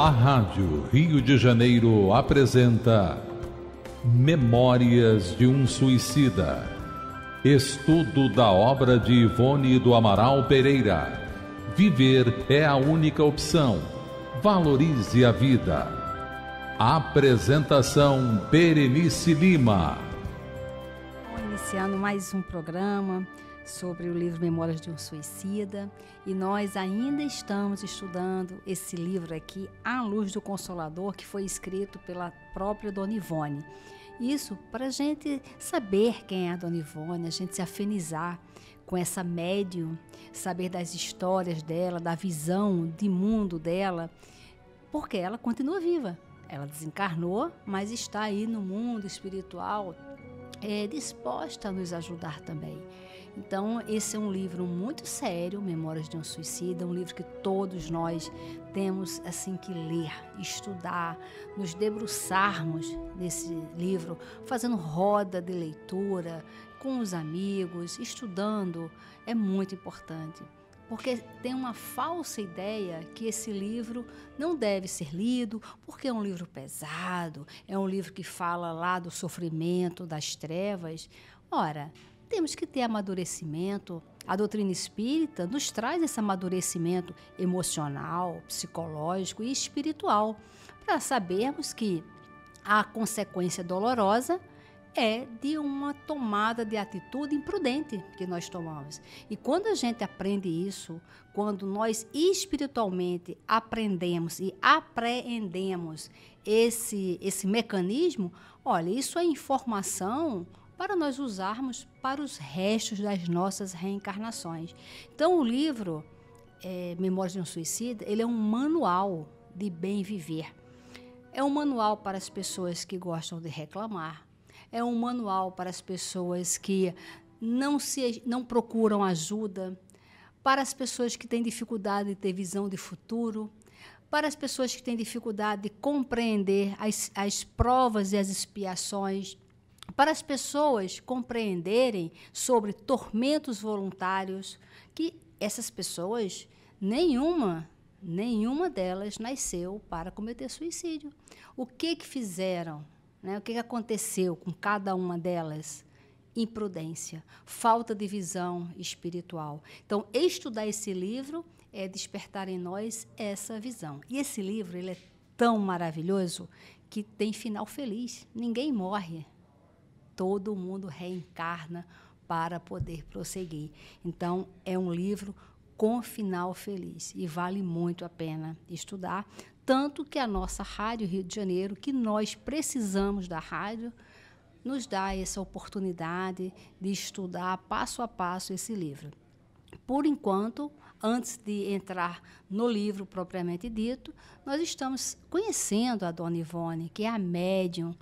A Rádio Rio de Janeiro apresenta Memórias de um Suicida. Estudo da obra de Ivone do Amaral Pereira. Viver é a única opção. Valorize a vida. Apresentação Berenice Lima. Iniciando mais um programa sobre o livro Memórias de um Suicida e nós ainda estamos estudando esse livro aqui, A Luz do Consolador, que foi escrito pela própria Dona Ivone. Isso para a gente saber quem é a Dona Ivone, a gente se afinizar com essa médium, saber das histórias dela, da visão de mundo dela, porque ela continua viva. Ela desencarnou, mas está aí no mundo espiritual é, disposta a nos ajudar também. Então, esse é um livro muito sério, Memórias de um Suicida, um livro que todos nós temos assim que ler, estudar, nos debruçarmos nesse livro, fazendo roda de leitura com os amigos, estudando, é muito importante. Porque tem uma falsa ideia que esse livro não deve ser lido, porque é um livro pesado, é um livro que fala lá do sofrimento, das trevas. Ora, temos que ter amadurecimento. A doutrina espírita nos traz esse amadurecimento emocional, psicológico e espiritual, para sabermos que a consequência dolorosa é de uma tomada de atitude imprudente que nós tomamos. E quando a gente aprende isso, quando nós espiritualmente aprendemos e apreendemos esse, esse mecanismo, olha, isso é informação para nós usarmos para os restos das nossas reencarnações. Então, o livro é, Memórias de um Suicida, ele é um manual de bem viver. É um manual para as pessoas que gostam de reclamar. É um manual para as pessoas que não, se, não procuram ajuda, para as pessoas que têm dificuldade de ter visão de futuro, para as pessoas que têm dificuldade de compreender as, as provas e as expiações para as pessoas compreenderem sobre tormentos voluntários, que essas pessoas, nenhuma, nenhuma delas nasceu para cometer suicídio. O que que fizeram? Né? O que, que aconteceu com cada uma delas? Imprudência, falta de visão espiritual. Então, estudar esse livro é despertar em nós essa visão. E esse livro ele é tão maravilhoso que tem final feliz. Ninguém morre, todo mundo reencarna para poder prosseguir. Então, é um livro com final feliz e vale muito a pena estudar. Tanto que a nossa Rádio Rio de Janeiro, que nós precisamos da rádio, nos dá essa oportunidade de estudar passo a passo esse livro. Por enquanto, antes de entrar no livro propriamente dito, nós estamos conhecendo a Dona Ivone, que é a médium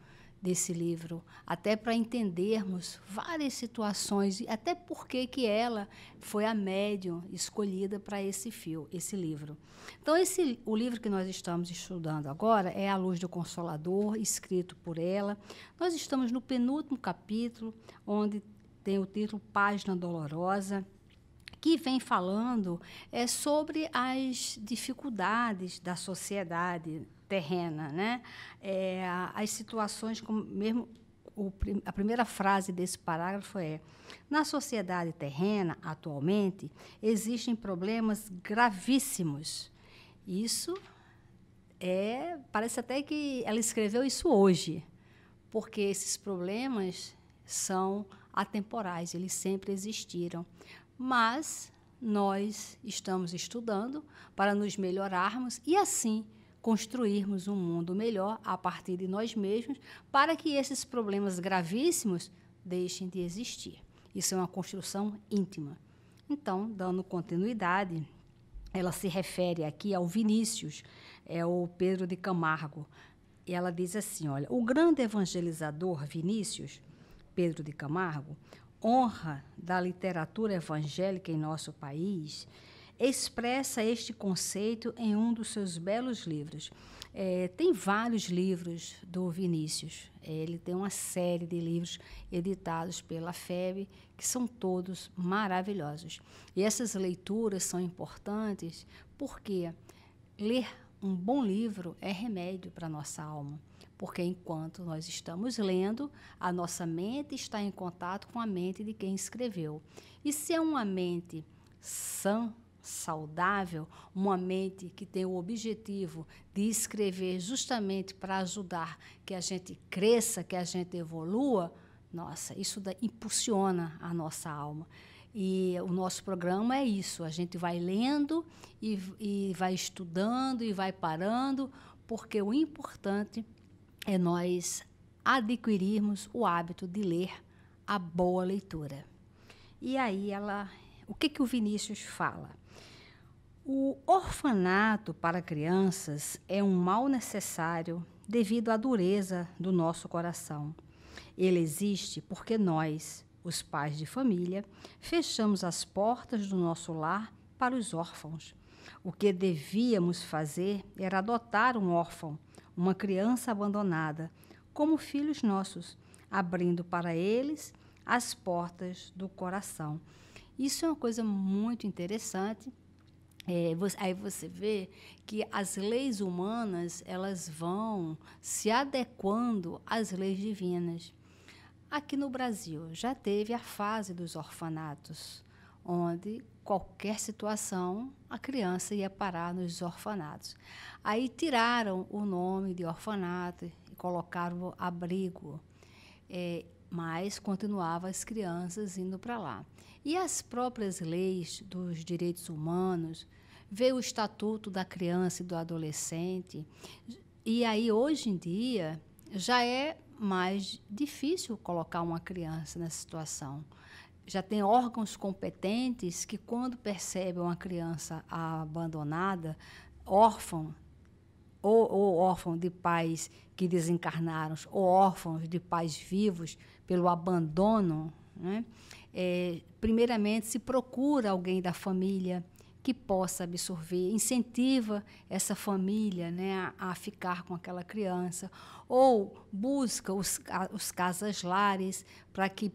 desse livro, até para entendermos várias situações e até por que que ela foi a médium escolhida para esse fio, esse livro. Então esse o livro que nós estamos estudando agora é A Luz do Consolador, escrito por ela. Nós estamos no penúltimo capítulo, onde tem o título Página Dolorosa que vem falando é sobre as dificuldades da sociedade terrena, né? É, as situações, como mesmo o, a primeira frase desse parágrafo é: na sociedade terrena atualmente existem problemas gravíssimos. Isso é, parece até que ela escreveu isso hoje, porque esses problemas são atemporais, eles sempre existiram. Mas nós estamos estudando para nos melhorarmos e assim construirmos um mundo melhor a partir de nós mesmos, para que esses problemas gravíssimos deixem de existir. Isso é uma construção íntima. Então, dando continuidade, ela se refere aqui ao Vinícius, é o Pedro de Camargo. E ela diz assim: olha, o grande evangelizador Vinícius, Pedro de Camargo, honra da literatura evangélica em nosso país expressa este conceito em um dos seus belos livros. É, tem vários livros do Vinícius. É, ele tem uma série de livros editados pela FEB, que são todos maravilhosos. E essas leituras são importantes porque ler um bom livro é remédio para a nossa alma porque enquanto nós estamos lendo, a nossa mente está em contato com a mente de quem escreveu. E se é uma mente sã, saudável, uma mente que tem o objetivo de escrever justamente para ajudar que a gente cresça, que a gente evolua, nossa, isso da, impulsiona a nossa alma. E o nosso programa é isso: a gente vai lendo e, e vai estudando e vai parando, porque o importante é nós adquirirmos o hábito de ler a boa leitura. E aí ela, o que que o Vinícius fala? O orfanato para crianças é um mal necessário devido à dureza do nosso coração. Ele existe porque nós, os pais de família, fechamos as portas do nosso lar para os órfãos. O que devíamos fazer era adotar um órfão, uma criança abandonada, como filhos nossos, abrindo para eles as portas do coração. Isso é uma coisa muito interessante é, você, aí você vê que as leis humanas elas vão se adequando às leis divinas. Aqui no Brasil já teve a fase dos orfanatos, onde qualquer situação a criança ia parar nos orfanatos. Aí tiraram o nome de orfanato e colocaram abrigo. É, mas continuava as crianças indo para lá. E as próprias leis dos direitos humanos ver o Estatuto da Criança e do Adolescente. E aí, hoje em dia, já é mais difícil colocar uma criança nessa situação. Já tem órgãos competentes que, quando percebem uma criança abandonada, órfã, ou, ou órfão de pais que desencarnaram, ou órfãos de pais vivos pelo abandono, né? é, primeiramente se procura alguém da família que possa absorver, incentiva essa família né, a, a ficar com aquela criança, ou busca os, os casas-lares para que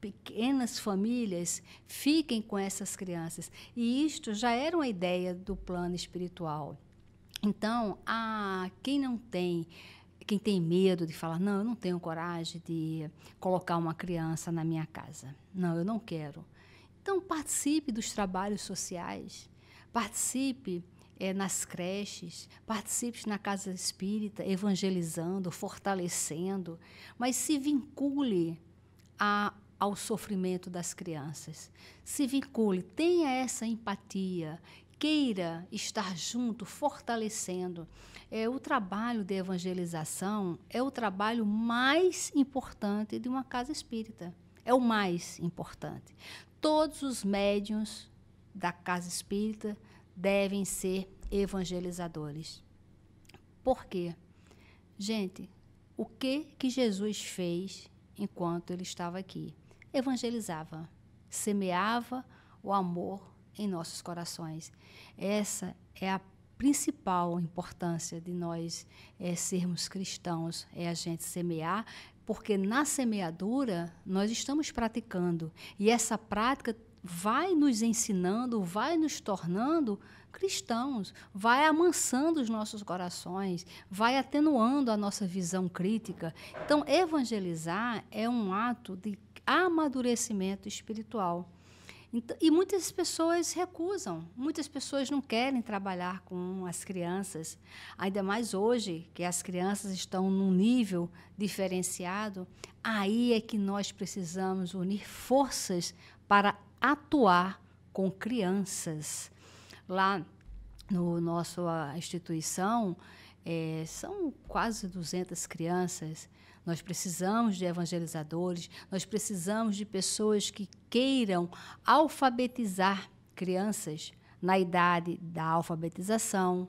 pequenas famílias fiquem com essas crianças. E isto já era uma ideia do plano espiritual. Então, a quem não tem, quem tem medo de falar, não, eu não tenho coragem de colocar uma criança na minha casa. Não, eu não quero. Então, participe dos trabalhos sociais. Participe é, nas creches, participe na casa espírita, evangelizando, fortalecendo, mas se vincule a, ao sofrimento das crianças. Se vincule, tenha essa empatia, queira estar junto, fortalecendo. É, o trabalho de evangelização é o trabalho mais importante de uma casa espírita. É o mais importante. Todos os médiums da casa espírita devem ser evangelizadores. Por quê? Gente, o que que Jesus fez enquanto ele estava aqui? Evangelizava, semeava o amor em nossos corações. Essa é a principal importância de nós é, sermos cristãos, é a gente semear, porque na semeadura nós estamos praticando e essa prática vai nos ensinando, vai nos tornando cristãos, vai amansando os nossos corações, vai atenuando a nossa visão crítica. Então, evangelizar é um ato de amadurecimento espiritual. Então, e muitas pessoas recusam, muitas pessoas não querem trabalhar com as crianças, ainda mais hoje que as crianças estão num nível diferenciado. Aí é que nós precisamos unir forças para atuar com crianças. Lá no nosso a instituição, é, são quase 200 crianças. Nós precisamos de evangelizadores, nós precisamos de pessoas que queiram alfabetizar crianças na idade da alfabetização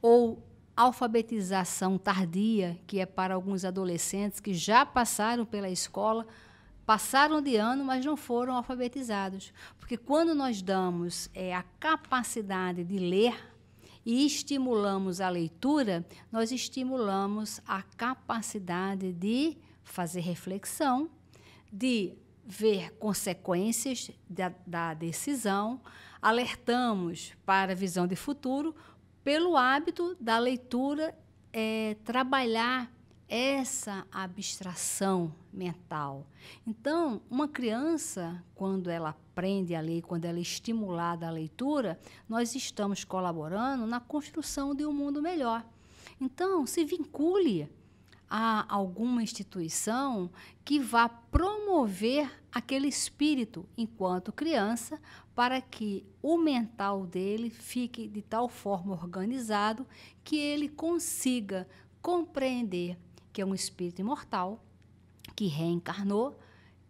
ou alfabetização tardia, que é para alguns adolescentes que já passaram pela escola, passaram de ano, mas não foram alfabetizados. Porque quando nós damos é, a capacidade de ler e estimulamos a leitura, nós estimulamos a capacidade de fazer reflexão, de ver consequências da, da decisão, alertamos para a visão de futuro pelo hábito da leitura é, trabalhar essa abstração mental. Então, uma criança, quando ela aprende a ler, quando ela é estimulada à leitura, nós estamos colaborando na construção de um mundo melhor. Então, se vincule a alguma instituição que vá promover aquele espírito enquanto criança para que o mental dele fique de tal forma organizado que ele consiga compreender que é um espírito imortal, que reencarnou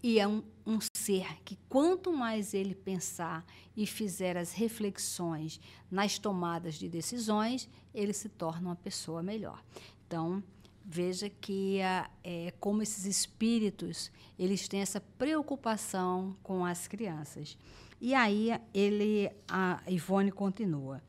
e é um, um, ser que, quanto mais ele pensar e fizer as reflexões nas tomadas de decisões, ele se torna uma pessoa melhor. Então, veja que ah, é, como esses espíritos eles têm essa preocupação com as crianças. E aí ele, a Ivone continua.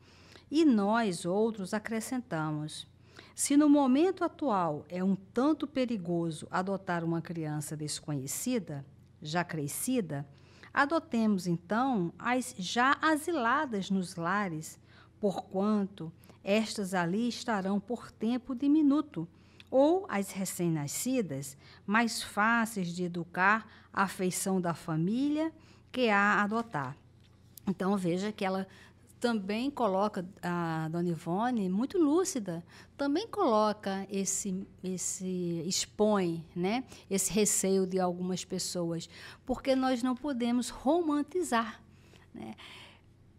E nós outros acrescentamos se no momento atual é um tanto perigoso adotar uma criança desconhecida, já crescida, adotemos então as já asiladas nos lares, porquanto estas ali estarão por tempo diminuto, ou as recém-nascidas, mais fáceis de educar a afeição da família que a adotar. Então veja que ela também coloca a Dona Ivone muito lúcida, também coloca esse esse expõe, né, esse receio de algumas pessoas, porque nós não podemos romantizar, né?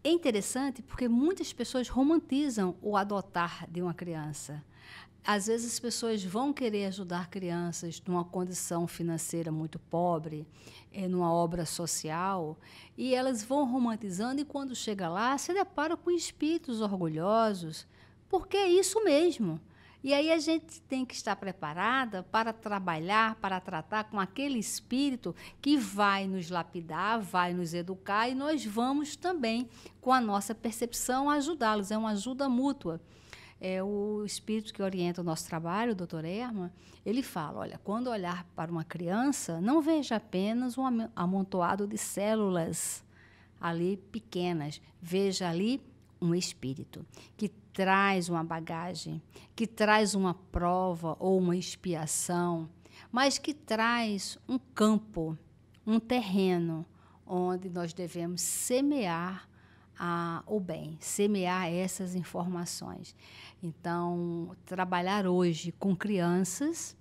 É interessante porque muitas pessoas romantizam o adotar de uma criança. Às vezes as pessoas vão querer ajudar crianças numa condição financeira muito pobre, eh, numa obra social, e elas vão romantizando e quando chega lá se depara com espíritos orgulhosos, porque é isso mesmo. E aí a gente tem que estar preparada para trabalhar, para tratar com aquele espírito que vai nos lapidar, vai nos educar e nós vamos também, com a nossa percepção, ajudá-los. É uma ajuda mútua é o espírito que orienta o nosso trabalho, o Dr. Erma, ele fala: olha, quando olhar para uma criança, não veja apenas um amontoado de células ali pequenas, veja ali um espírito que traz uma bagagem, que traz uma prova ou uma expiação, mas que traz um campo, um terreno onde nós devemos semear a, o bem, semear essas informações. Então, trabalhar hoje com crianças,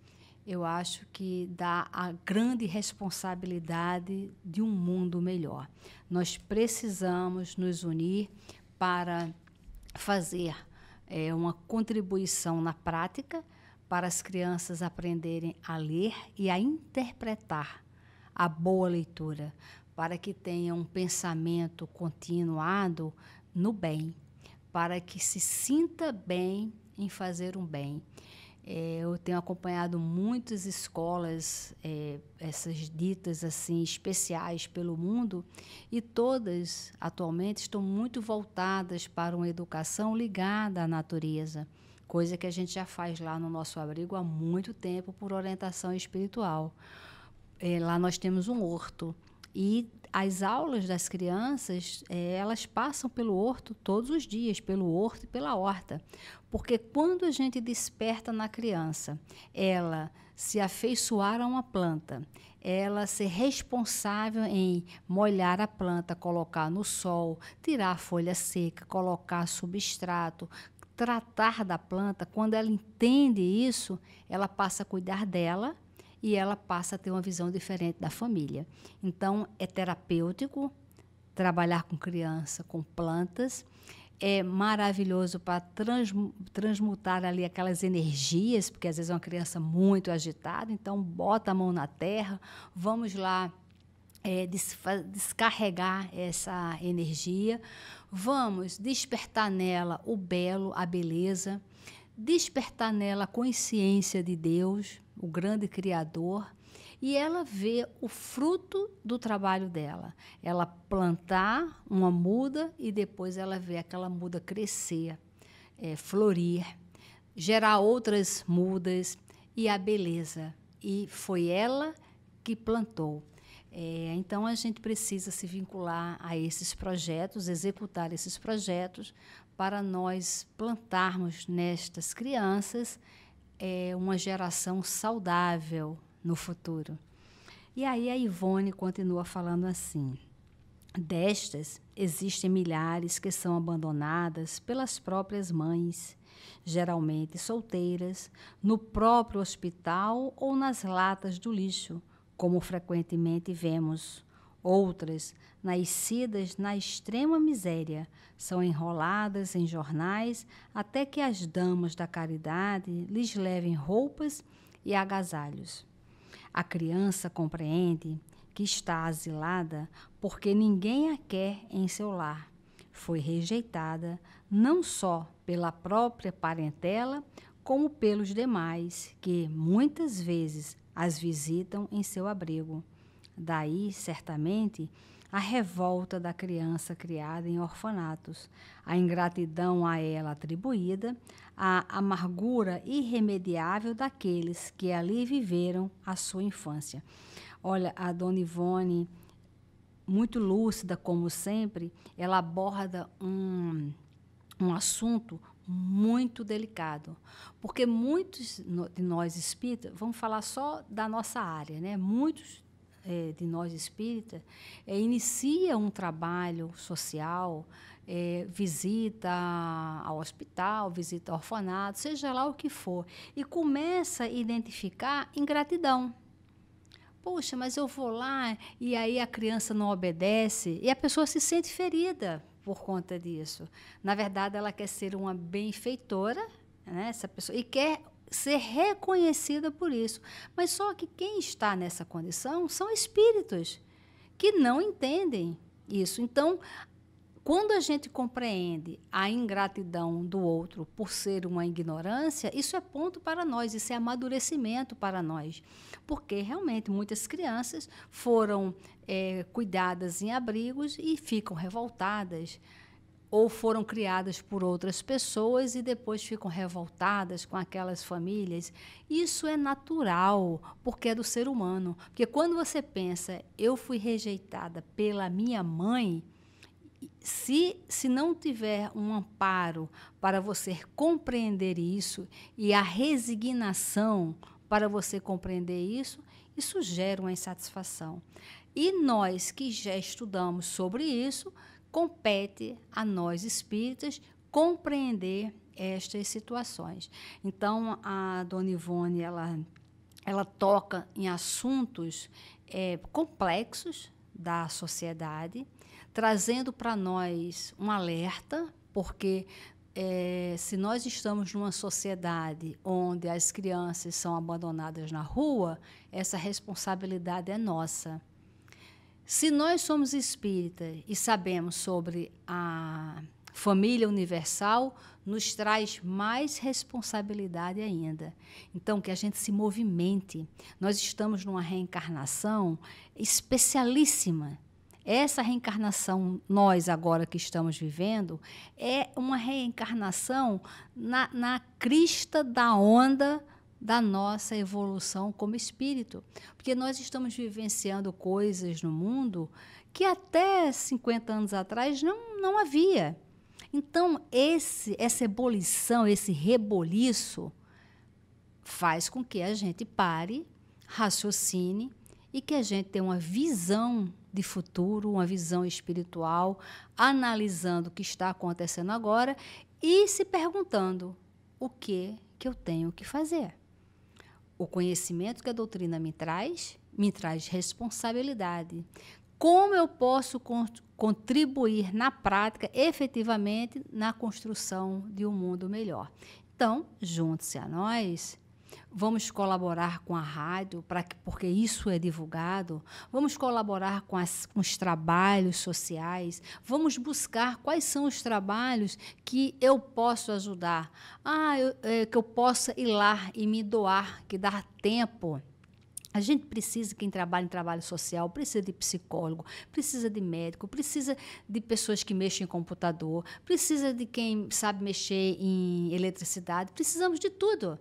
eu acho que dá a grande responsabilidade de um mundo melhor. Nós precisamos nos unir para fazer é, uma contribuição na prática para as crianças aprenderem a ler e a interpretar a boa leitura, para que tenham um pensamento continuado no bem, para que se sinta bem em fazer um bem. É, eu tenho acompanhado muitas escolas, é, essas ditas assim especiais pelo mundo, e todas atualmente estão muito voltadas para uma educação ligada à natureza, coisa que a gente já faz lá no nosso abrigo há muito tempo por orientação espiritual. É, lá nós temos um horto e as aulas das crianças, é, elas passam pelo horto todos os dias, pelo horto e pela horta. Porque quando a gente desperta na criança, ela se afeiçoar a uma planta, ela ser responsável em molhar a planta, colocar no sol, tirar a folha seca, colocar substrato, tratar da planta, quando ela entende isso, ela passa a cuidar dela e ela passa a ter uma visão diferente da família. Então, é terapêutico trabalhar com criança, com plantas. É maravilhoso para trans, transmutar ali aquelas energias, porque às vezes é uma criança muito agitada, então bota a mão na terra, vamos lá é, descarregar essa energia, vamos despertar nela o belo, a beleza despertar nela a consciência de Deus, o grande Criador, e ela vê o fruto do trabalho dela. Ela plantar uma muda e depois ela vê aquela muda crescer, é, florir, gerar outras mudas e a beleza. E foi ela que plantou. É, então a gente precisa se vincular a esses projetos, executar esses projetos, para nós plantarmos nestas crianças é, uma geração saudável no futuro. E aí a Ivone continua falando assim. Destas, existem milhares que são abandonadas pelas próprias mães, geralmente solteiras, no próprio hospital ou nas latas do lixo, como frequentemente vemos, Outras, nascidas na extrema miséria, são enroladas em jornais até que as damas da caridade lhes levem roupas e agasalhos. A criança compreende que está asilada porque ninguém a quer em seu lar. Foi rejeitada não só pela própria parentela, como pelos demais que muitas vezes as visitam em seu abrigo. Daí, certamente, a revolta da criança criada em orfanatos, a ingratidão a ela atribuída, a amargura irremediável daqueles que ali viveram a sua infância. Olha, a Dona Ivone, muito lúcida como sempre, ela aborda um, um assunto muito delicado, porque muitos de nós espíritas, vamos falar só da nossa área, né? Muitos é, de nós espírita, é, inicia um trabalho social, é, visita ao hospital, visita ao orfanato, seja lá o que for, e começa a identificar ingratidão. Poxa, mas eu vou lá e aí a criança não obedece e a pessoa se sente ferida por conta disso. Na verdade, ela quer ser uma benfeitora, né, essa pessoa, e quer ser reconhecida por isso. Mas só que quem está nessa condição são espíritos que não entendem isso. Então, quando a gente compreende a ingratidão do outro por ser uma ignorância, isso é ponto para nós, isso é amadurecimento para nós. Porque realmente muitas crianças foram é, cuidadas em abrigos e ficam revoltadas ou foram criadas por outras pessoas e depois ficam revoltadas com aquelas famílias. Isso é natural, porque é do ser humano. Porque quando você pensa, eu fui rejeitada pela minha mãe, se, se não tiver um amparo para você compreender isso e a resignação para você compreender isso, isso gera uma insatisfação. E nós que já estudamos sobre isso, compete a nós espíritas compreender estas situações. Então, a dona Ivone, ela, ela toca em assuntos é, complexos da sociedade, trazendo para nós um alerta, porque é, se nós estamos numa sociedade onde as crianças são abandonadas na rua, essa responsabilidade é nossa. Se nós somos espíritas e sabemos sobre a família universal, nos traz mais responsabilidade ainda. Então, que a gente se movimente. Nós estamos numa reencarnação especialíssima. Essa reencarnação, nós agora que estamos vivendo, é uma reencarnação na, na crista da onda da nossa evolução como espírito. Porque nós estamos vivenciando coisas no mundo que até 50 anos atrás não, não havia. Então, esse, essa ebulição, esse reboliço, faz com que a gente pare, raciocine e que a gente tenha uma visão de futuro, uma visão espiritual, analisando o que está acontecendo agora e se perguntando o que que eu tenho que fazer. O conhecimento que a doutrina me traz, me traz responsabilidade. Como eu posso contribuir na prática, efetivamente, na construção de um mundo melhor? Então, junte-se a nós Vamos colaborar com a rádio, para que, porque isso é divulgado. Vamos colaborar com, as, com os trabalhos sociais. Vamos buscar quais são os trabalhos que eu posso ajudar. Ah, eu, é, que eu possa ir lá e me doar, que dá tempo. A gente precisa, quem trabalha em trabalho social, precisa de psicólogo, precisa de médico, precisa de pessoas que mexem em computador, precisa de quem sabe mexer em eletricidade, precisamos de tudo.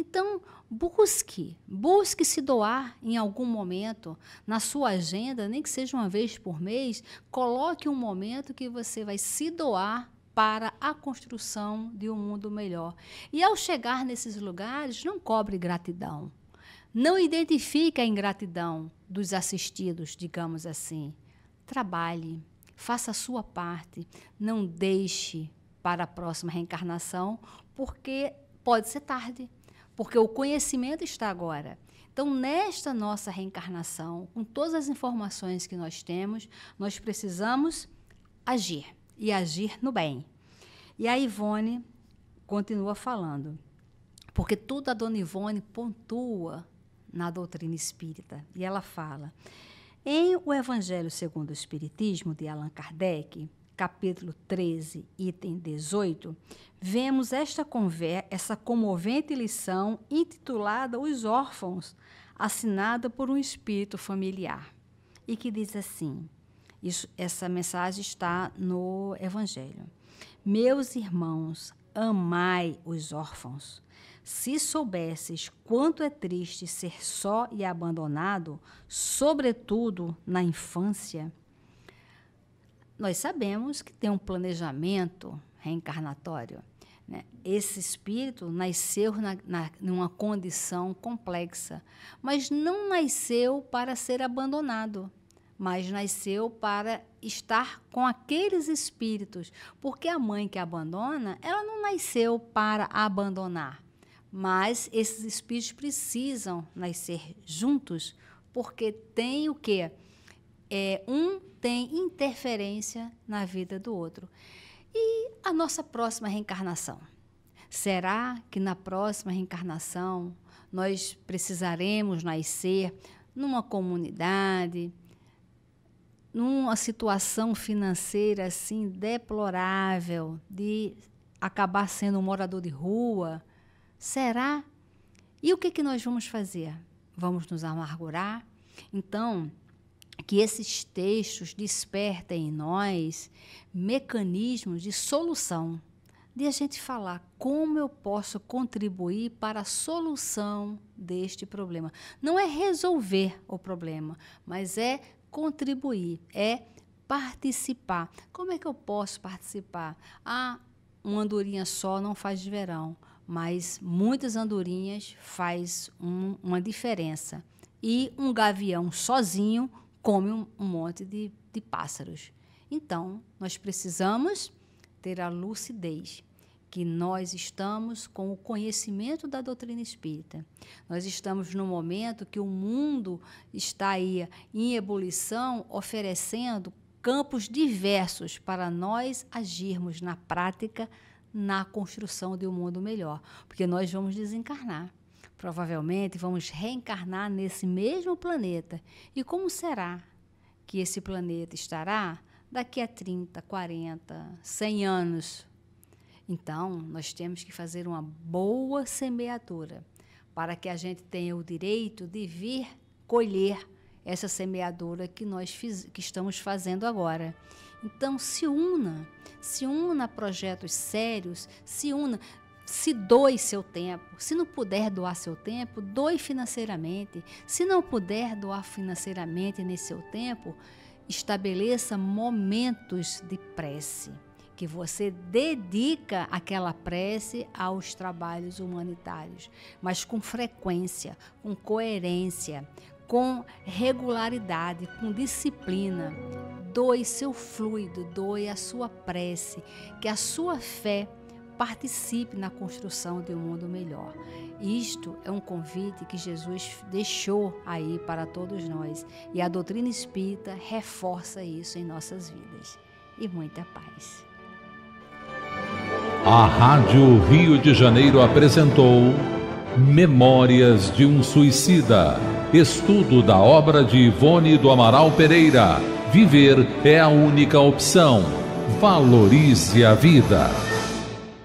Então, busque, busque se doar em algum momento na sua agenda, nem que seja uma vez por mês, coloque um momento que você vai se doar para a construção de um mundo melhor. E ao chegar nesses lugares, não cobre gratidão. Não identifique a ingratidão dos assistidos, digamos assim. Trabalhe, faça a sua parte, não deixe para a próxima reencarnação, porque pode ser tarde porque o conhecimento está agora. Então, nesta nossa reencarnação, com todas as informações que nós temos, nós precisamos agir e agir no bem. E a Ivone continua falando, porque tudo a Dona Ivone pontua na doutrina espírita. E ela fala: em O Evangelho segundo o Espiritismo, de Allan Kardec, capítulo 13, item 18, vemos esta conver essa comovente lição intitulada Os Órfãos, assinada por um espírito familiar, e que diz assim: isso, essa mensagem está no Evangelho. Meus irmãos, amai os órfãos. Se soubesses quanto é triste ser só e abandonado, sobretudo na infância, nós sabemos que tem um planejamento reencarnatório. Né? Esse espírito nasceu na, na, numa condição complexa, mas não nasceu para ser abandonado, mas nasceu para estar com aqueles espíritos. Porque a mãe que abandona, ela não nasceu para abandonar, mas esses espíritos precisam nascer juntos, porque tem o quê? é, um tem interferência na vida do outro. E a nossa próxima reencarnação? Será que na próxima reencarnação nós precisaremos nascer numa comunidade, numa situação financeira assim deplorável, de acabar sendo um morador de rua? Será? E o que, que nós vamos fazer? Vamos nos amargurar? Então, que esses textos despertem em nós mecanismos de solução, de a gente falar como eu posso contribuir para a solução deste problema. Não é resolver o problema, mas é contribuir, é participar. Como é que eu posso participar? Ah, uma andorinha só não faz de verão, mas muitas andorinhas faz um, uma diferença. E um gavião sozinho come um, um monte de, de pássaros. Então, nós precisamos ter a lucidez que nós estamos com o conhecimento da doutrina espírita. Nós estamos no momento que o mundo está aí em ebulição, oferecendo campos diversos para nós agirmos na prática na construção de um mundo melhor, porque nós vamos desencarnar. Provavelmente vamos reencarnar nesse mesmo planeta. E como será que esse planeta estará daqui a 30, 40, 100 anos? Então, nós temos que fazer uma boa semeadura para que a gente tenha o direito de vir colher essa semeadura que nós fiz, que estamos fazendo agora. Então, se una, se una a projetos sérios, se una se doe seu tempo. Se não puder doar seu tempo, doe financeiramente. Se não puder doar financeiramente nesse seu tempo, estabeleça momentos de prece que você dedica aquela prece aos trabalhos humanitários, mas com frequência, com coerência, com regularidade, com disciplina. Doe seu fluido, doe a sua prece, que a sua fé participe na construção de um mundo melhor. Isto é um convite que Jesus deixou aí para todos nós e a doutrina espírita reforça isso em nossas vidas. E muita paz. A Rádio Rio de Janeiro apresentou Memórias de um Suicida. Estudo da obra de Ivone do Amaral Pereira. Viver é a única opção. Valorize a vida.